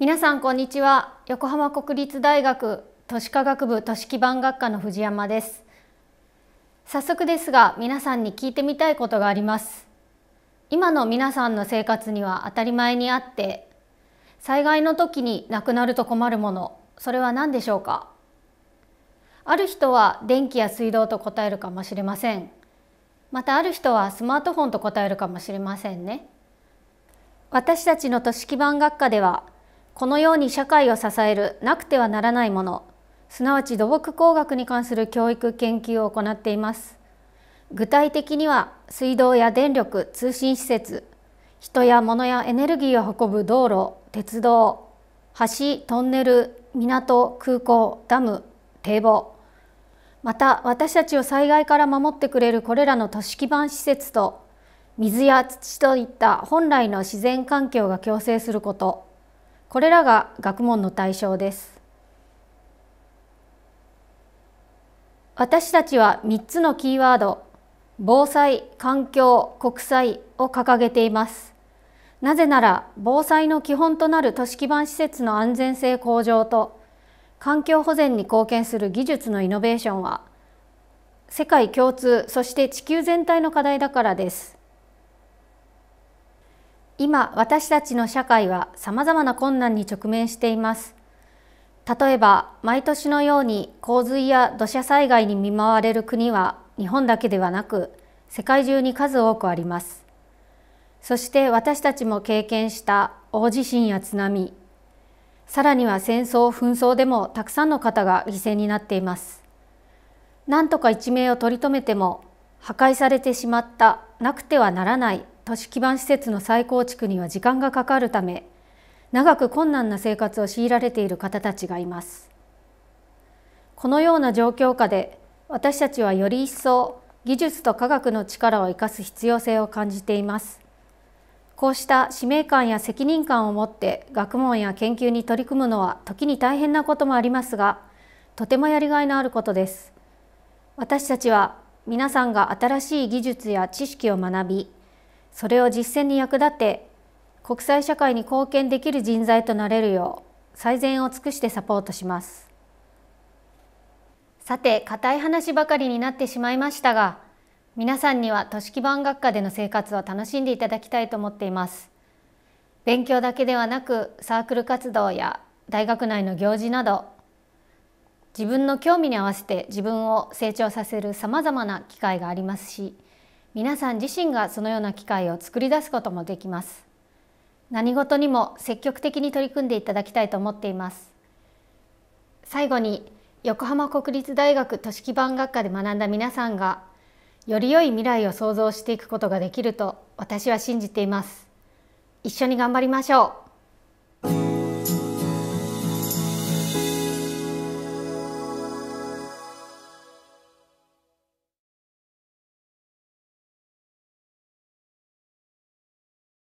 皆さんこんにちは横浜国立大学都市科学部都市基盤学科の藤山です早速ですが皆さんに聞いてみたいことがあります今の皆さんの生活には当たり前にあって災害の時になくなると困るものそれは何でしょうかある人は電気や水道と答えるかもしれませんまたある人はスマートフォンと答えるかもしれませんね私たちの都市基盤学科ではこのように社会を支えるなくてはならないものすなわち土木工学に関する教育研究を行っています具体的には水道や電力通信施設人や物やエネルギーを運ぶ道路鉄道橋トンネル港空港ダム堤防また私たちを災害から守ってくれるこれらの都市基盤施設と水や土といった本来の自然環境が共生することこれらが学問の対象です私たちは3つのキーワード防災環境国際を掲げていますなぜなら防災の基本となる都市基盤施設の安全性向上と環境保全に貢献する技術のイノベーションは世界共通そして地球全体の課題だからです今私たちの社会は様々な困難に直面しています例えば毎年のように洪水や土砂災害に見舞われる国は日本だけではなく世界中に数多くありますそして私たちも経験した大地震や津波さらには戦争紛争でもたくさんの方が犠牲になっていますなんとか一命を取り留めても破壊されてしまったなくてはならない都市基盤施設の再構築には時間がかかるため長く困難な生活を強いられている方たちがいますこのような状況下で私たちはより一層技術と科学の力を生かす必要性を感じていますこうした使命感や責任感を持って学問や研究に取り組むのは時に大変なこともありますがとてもやりがいのあることです私たちは皆さんが新しい技術や知識を学びそれを実践に役立て国際社会に貢献できる人材となれるよう最善を尽くしてサポートしますさて固い話ばかりになってしまいましたが皆さんには都市基盤学科での生活を楽しんでいただきたいと思っています勉強だけではなくサークル活動や大学内の行事など自分の興味に合わせて自分を成長させるさまざまな機会がありますし皆さん自身がそのような機会を作り出すこともできます何事にも積極的に取り組んでいただきたいと思っています最後に横浜国立大学都市基盤学科で学んだ皆さんがより良い未来を創造していくことができると私は信じています一緒に頑張りましょう